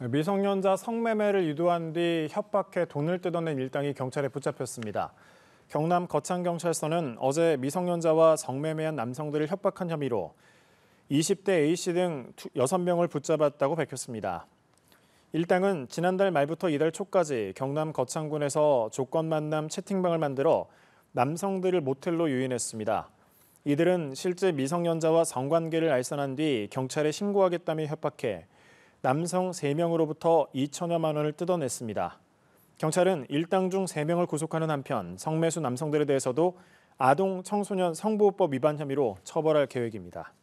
미성년자 성매매를 유도한 뒤 협박해 돈을 뜯어낸 일당이 경찰에 붙잡혔습니다. 경남 거창경찰서는 어제 미성년자와 성매매한 남성들을 협박한 혐의로 20대 A씨 등 6명을 붙잡았다고 밝혔습니다. 일당은 지난달 말부터 이달 초까지 경남 거창군에서 조건 만남 채팅방을 만들어 남성들을 모텔로 유인했습니다. 이들은 실제 미성년자와 성관계를 알선한 뒤 경찰에 신고하겠다며 협박해 남성 3명으로부터 2천여만 원을 뜯어냈습니다. 경찰은 일당 중 3명을 구속하는 한편 성매수 남성들에 대해서도 아동 청소년 성보호법 위반 혐의로 처벌할 계획입니다.